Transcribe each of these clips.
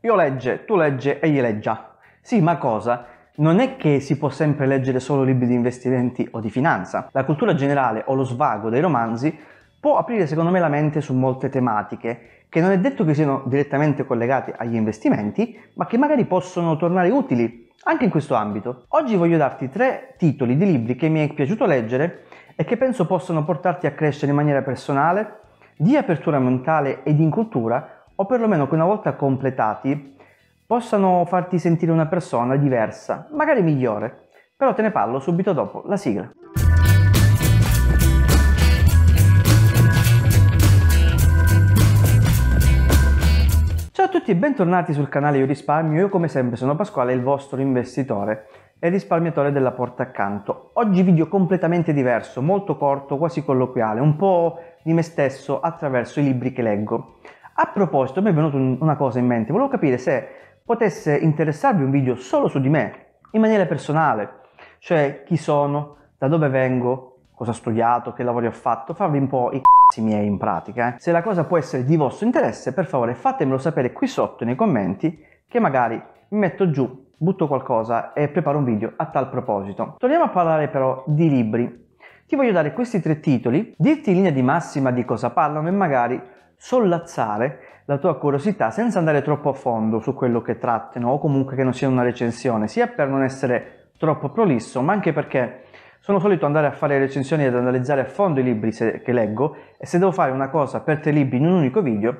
Io legge, tu legge, gli leggia. Sì, ma cosa? Non è che si può sempre leggere solo libri di investimenti o di finanza. La cultura generale o lo svago dei romanzi può aprire secondo me la mente su molte tematiche che non è detto che siano direttamente collegate agli investimenti, ma che magari possono tornare utili anche in questo ambito. Oggi voglio darti tre titoli di libri che mi è piaciuto leggere e che penso possano portarti a crescere in maniera personale, di apertura mentale ed in cultura, o perlomeno che una volta completati possano farti sentire una persona diversa, magari migliore, però te ne parlo subito dopo la sigla. Ciao a tutti e bentornati sul canale Io Risparmio, io come sempre sono Pasquale, il vostro investitore e risparmiatore della porta accanto. Oggi video completamente diverso, molto corto, quasi colloquiale, un po' di me stesso attraverso i libri che leggo. A proposito, mi è venuta una cosa in mente, volevo capire se potesse interessarvi un video solo su di me, in maniera personale, cioè chi sono, da dove vengo, cosa ho studiato, che lavori ho fatto, farvi un po' i c***i miei in pratica. Eh. Se la cosa può essere di vostro interesse, per favore fatemelo sapere qui sotto nei commenti che magari mi metto giù butto qualcosa e preparo un video a tal proposito. Torniamo a parlare però di libri. Ti voglio dare questi tre titoli, dirti in linea di massima di cosa parlano e magari sollazzare la tua curiosità senza andare troppo a fondo su quello che trattano o comunque che non sia una recensione, sia per non essere troppo prolisso, ma anche perché sono solito andare a fare recensioni ed analizzare a fondo i libri che leggo e se devo fare una cosa per tre libri in un unico video,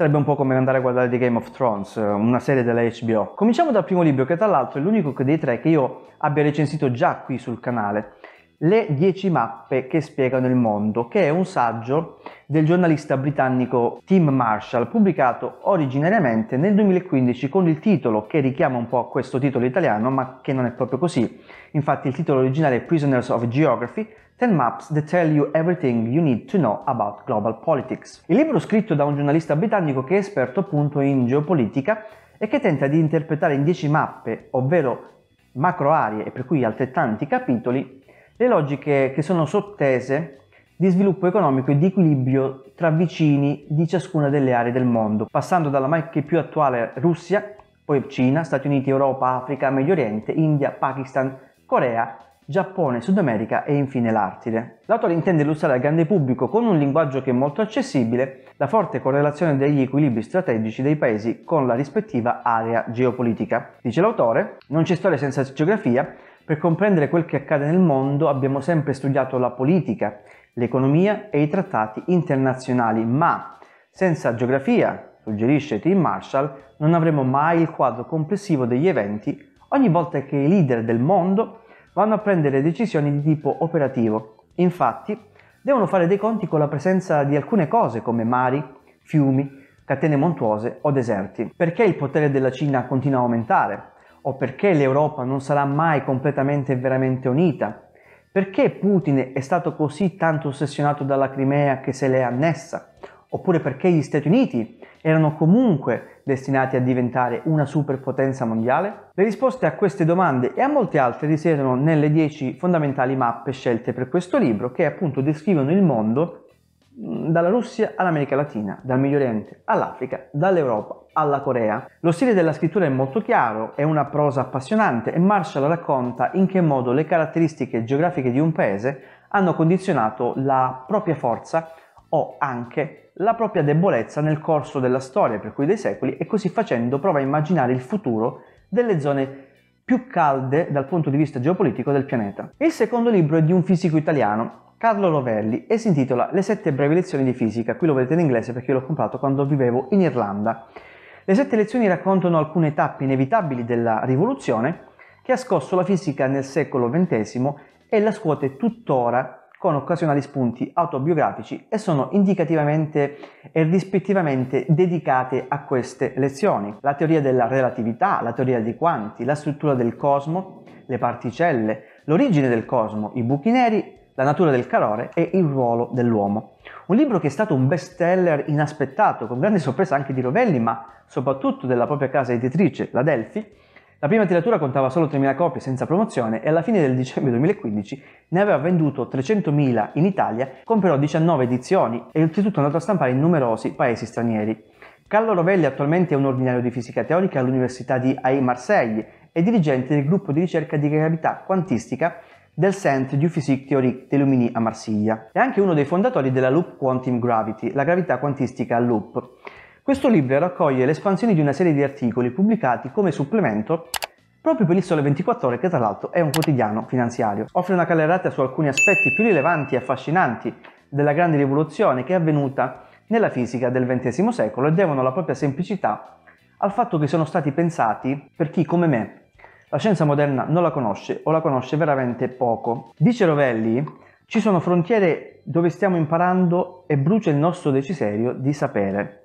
Sarebbe un po' come andare a guardare The Game of Thrones, eh, una serie della HBO. Cominciamo dal primo libro, che tra l'altro è l'unico dei tre che io abbia recensito già qui sul canale. Le 10 mappe che spiegano il mondo, che è un saggio del giornalista britannico Tim Marshall, pubblicato originariamente nel 2015 con il titolo che richiama un po' questo titolo italiano, ma che non è proprio così. Infatti il titolo originale è Prisoners of Geography, 10 Maps that tell you everything you need to know about global politics. Il libro scritto da un giornalista britannico che è esperto appunto in geopolitica e che tenta di interpretare in 10 mappe, ovvero macro aree e per cui altrettanti capitoli, le logiche che sono sottese di sviluppo economico e di equilibrio tra vicini di ciascuna delle aree del mondo, passando dalla mai che più attuale Russia, poi Cina, Stati Uniti, Europa, Africa, Medio Oriente, India, Pakistan, Corea, Giappone, Sud America e infine l'Artide. L'autore intende illustrare al grande pubblico con un linguaggio che è molto accessibile la forte correlazione degli equilibri strategici dei paesi con la rispettiva area geopolitica. Dice l'autore, non c'è storia senza geografia, per comprendere quel che accade nel mondo abbiamo sempre studiato la politica, l'economia e i trattati internazionali, ma senza geografia, suggerisce Tim Marshall, non avremo mai il quadro complessivo degli eventi ogni volta che i leader del mondo vanno a prendere decisioni di tipo operativo. Infatti, devono fare dei conti con la presenza di alcune cose come mari, fiumi, catene montuose o deserti, perché il potere della Cina continua a aumentare, o perché l'Europa non sarà mai completamente e veramente unita, perché Putin è stato così tanto ossessionato dalla Crimea che se l'è annessa, oppure perché gli Stati Uniti erano comunque destinati a diventare una superpotenza mondiale? Le risposte a queste domande e a molte altre risiedono nelle 10 fondamentali mappe scelte per questo libro che appunto descrivono il mondo dalla Russia all'America Latina, dal Medio Oriente all'Africa, dall'Europa alla Corea. Lo stile della scrittura è molto chiaro, è una prosa appassionante e Marshall racconta in che modo le caratteristiche geografiche di un paese hanno condizionato la propria forza o anche la propria debolezza nel corso della storia, per cui dei secoli, e così facendo prova a immaginare il futuro delle zone più calde dal punto di vista geopolitico del pianeta. Il secondo libro è di un fisico italiano, Carlo Rovelli e si intitola Le sette brevi lezioni di fisica. Qui lo vedete in inglese perché l'ho comprato quando vivevo in Irlanda. Le sette lezioni raccontano alcune tappe inevitabili della rivoluzione che ha scosso la fisica nel secolo XX e la scuote tuttora con occasionali spunti autobiografici e sono indicativamente e rispettivamente dedicate a queste lezioni. La teoria della relatività, la teoria dei quanti, la struttura del cosmo, le particelle, l'origine del cosmo, i buchi neri la natura del calore e il ruolo dell'uomo. Un libro che è stato un bestseller inaspettato, con grande sorpresa anche di Rovelli, ma soprattutto della propria casa editrice, la Delphi. La prima tiratura contava solo 3.000 copie senza promozione e alla fine del dicembre 2015 ne aveva venduto 300.000 in Italia con 19 edizioni e oltretutto è andato a stampare in numerosi paesi stranieri. Carlo Rovelli attualmente è un ordinario di fisica teorica all'Università di AI Marseille e dirigente del gruppo di ricerca di gravità quantistica del Centre du Physique Théorique de Lumini a Marsiglia. È anche uno dei fondatori della Loop Quantum Gravity, la gravità quantistica a loop. Questo libro raccoglie le espansioni di una serie di articoli pubblicati come supplemento proprio per il Sole 24 Ore, che tra l'altro è un quotidiano finanziario. Offre una calerata su alcuni aspetti più rilevanti e affascinanti della grande rivoluzione che è avvenuta nella fisica del XX secolo e devono la propria semplicità al fatto che sono stati pensati per chi come me la scienza moderna non la conosce o la conosce veramente poco. Dice Rovelli, ci sono frontiere dove stiamo imparando e brucia il nostro desiderio di sapere.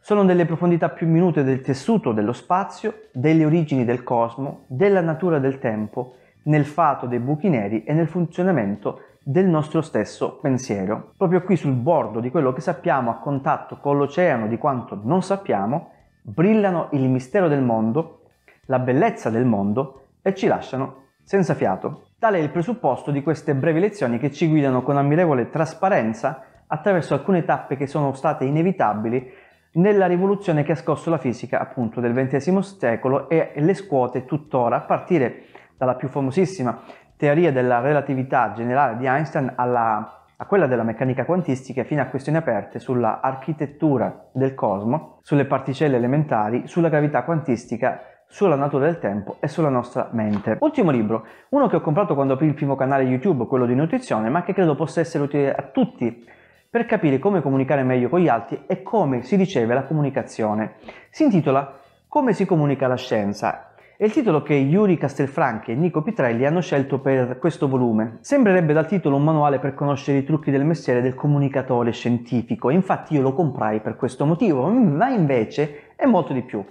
Sono delle profondità più minute del tessuto, dello spazio, delle origini del cosmo, della natura del tempo, nel fato dei buchi neri e nel funzionamento del nostro stesso pensiero. Proprio qui sul bordo di quello che sappiamo a contatto con l'oceano di quanto non sappiamo, brillano il mistero del mondo la bellezza del mondo e ci lasciano senza fiato. Tale è il presupposto di queste brevi lezioni che ci guidano con ammirevole trasparenza attraverso alcune tappe che sono state inevitabili nella rivoluzione che ha scosso la fisica appunto del XX secolo e le scuote tuttora, a partire dalla più famosissima teoria della relatività generale di Einstein alla, a quella della meccanica quantistica fino a questioni aperte sulla architettura del cosmo, sulle particelle elementari, sulla gravità quantistica sulla natura del tempo e sulla nostra mente. Ultimo libro, uno che ho comprato quando aprì il primo canale YouTube, quello di nutrizione, ma che credo possa essere utile a tutti per capire come comunicare meglio con gli altri e come si riceve la comunicazione. Si intitola Come si comunica la scienza. È il titolo che Yuri Castelfranchi e Nico Pitrelli hanno scelto per questo volume. Sembrerebbe dal titolo un manuale per conoscere i trucchi del mestiere del comunicatore scientifico, infatti io lo comprai per questo motivo, ma invece è molto di più.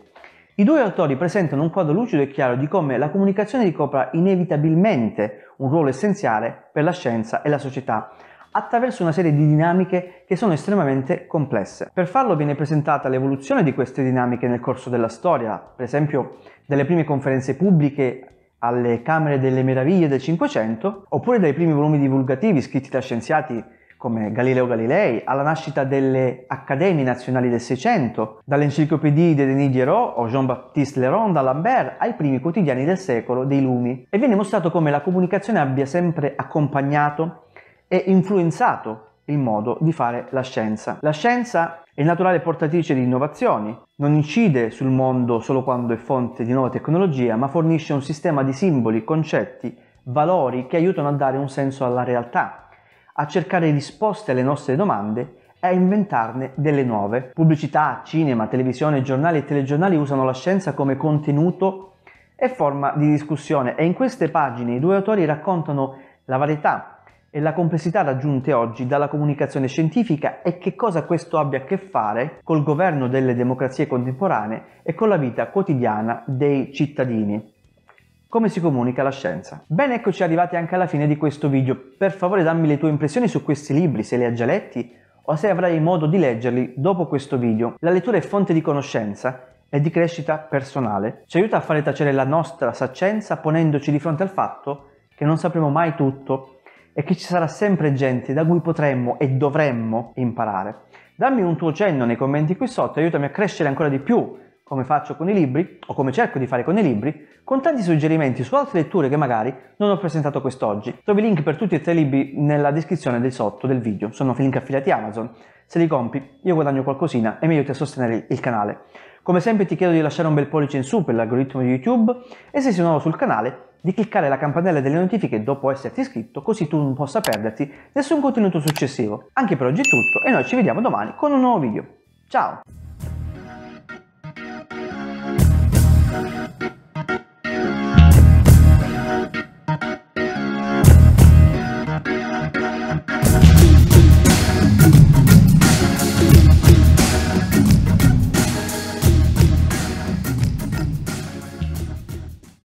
I due autori presentano un quadro lucido e chiaro di come la comunicazione ricopra inevitabilmente un ruolo essenziale per la scienza e la società, attraverso una serie di dinamiche che sono estremamente complesse. Per farlo viene presentata l'evoluzione di queste dinamiche nel corso della storia, per esempio dalle prime conferenze pubbliche alle Camere delle Meraviglie del Cinquecento, oppure dai primi volumi divulgativi scritti da scienziati come Galileo Galilei, alla nascita delle Accademie Nazionali del Seicento, dall'Encyclopédie de Denis Diderot o Jean-Baptiste Leron da Lambert ai primi quotidiani del secolo dei Lumi. E viene mostrato come la comunicazione abbia sempre accompagnato e influenzato il modo di fare la scienza. La scienza è naturale portatrice di innovazioni, non incide sul mondo solo quando è fonte di nuova tecnologia, ma fornisce un sistema di simboli, concetti, valori che aiutano a dare un senso alla realtà a cercare risposte alle nostre domande e a inventarne delle nuove. Pubblicità, cinema, televisione, giornali e telegiornali usano la scienza come contenuto e forma di discussione e in queste pagine i due autori raccontano la varietà e la complessità raggiunte oggi dalla comunicazione scientifica e che cosa questo abbia a che fare col governo delle democrazie contemporanee e con la vita quotidiana dei cittadini come si comunica la scienza. Bene, eccoci arrivati anche alla fine di questo video. Per favore dammi le tue impressioni su questi libri, se li hai già letti o se avrai modo di leggerli dopo questo video. La lettura è fonte di conoscenza e di crescita personale. Ci aiuta a fare tacere la nostra saccenza ponendoci di fronte al fatto che non sapremo mai tutto e che ci sarà sempre gente da cui potremmo e dovremmo imparare. Dammi un tuo cenno nei commenti qui sotto, aiutami a crescere ancora di più come faccio con i libri, o come cerco di fare con i libri, con tanti suggerimenti su altre letture che magari non ho presentato quest'oggi. Trovi i link per tutti e tre i libri nella descrizione del sotto del video, sono link affiliati Amazon. Se li compri io guadagno qualcosina e mi aiuti a sostenere il canale. Come sempre ti chiedo di lasciare un bel pollice in su per l'algoritmo di YouTube e se sei nuovo sul canale di cliccare la campanella delle notifiche dopo esserti iscritto così tu non possa perderti nessun contenuto successivo. Anche per oggi è tutto e noi ci vediamo domani con un nuovo video. Ciao!